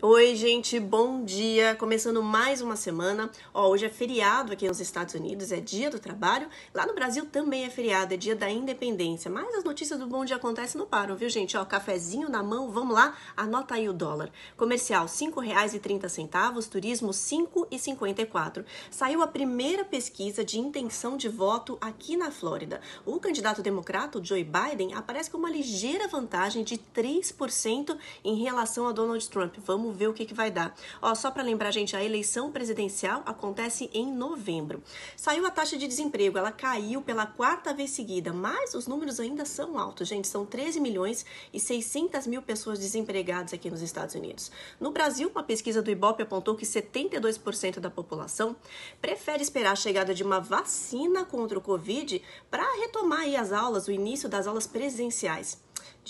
Oi, gente, bom dia! Começando mais uma semana. Ó, hoje é feriado aqui nos Estados Unidos, é dia do trabalho. Lá no Brasil também é feriado, é dia da independência. Mas as notícias do Bom Dia acontecem não param, viu, gente? Ó, cafezinho na mão, vamos lá, anota aí o dólar. Comercial, R$ 5,30, turismo, R$ 5,54. Saiu a primeira pesquisa de intenção de voto aqui na Flórida. O candidato democrata, Joe Biden, aparece com uma ligeira vantagem de 3% em relação a Donald Trump. Vamos Vamos ver o que, que vai dar. Ó, só para lembrar, gente, a eleição presidencial acontece em novembro. Saiu a taxa de desemprego, ela caiu pela quarta vez seguida, mas os números ainda são altos, gente. São 13 milhões e 600 mil pessoas desempregadas aqui nos Estados Unidos. No Brasil, uma pesquisa do Ibope apontou que 72% da população prefere esperar a chegada de uma vacina contra o Covid para retomar as aulas, o início das aulas presenciais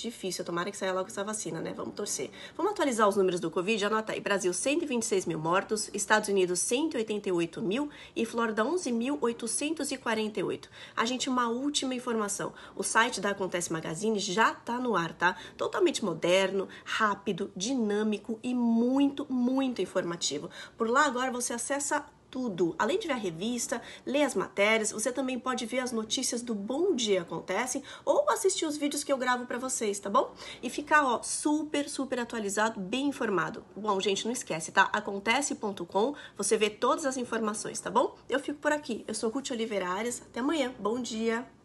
difícil. Tomara que saia logo essa vacina, né? Vamos torcer. Vamos atualizar os números do Covid. Anota aí: Brasil, 126 mil mortos, Estados Unidos, 188 mil e Flórida, 11.848. A gente, uma última informação: o site da Acontece Magazine já tá no ar, tá? Totalmente moderno, rápido, dinâmico e muito, muito informativo. Por lá agora você acessa tudo. Além de ver a revista, ler as matérias, você também pode ver as notícias do Bom Dia Acontecem ou assistir os vídeos que eu gravo para vocês, tá bom? E ficar, ó, super, super atualizado, bem informado. Bom, gente, não esquece, tá? Acontece.com, você vê todas as informações, tá bom? Eu fico por aqui. Eu sou Ruth Oliveira Ares. Até amanhã. Bom dia.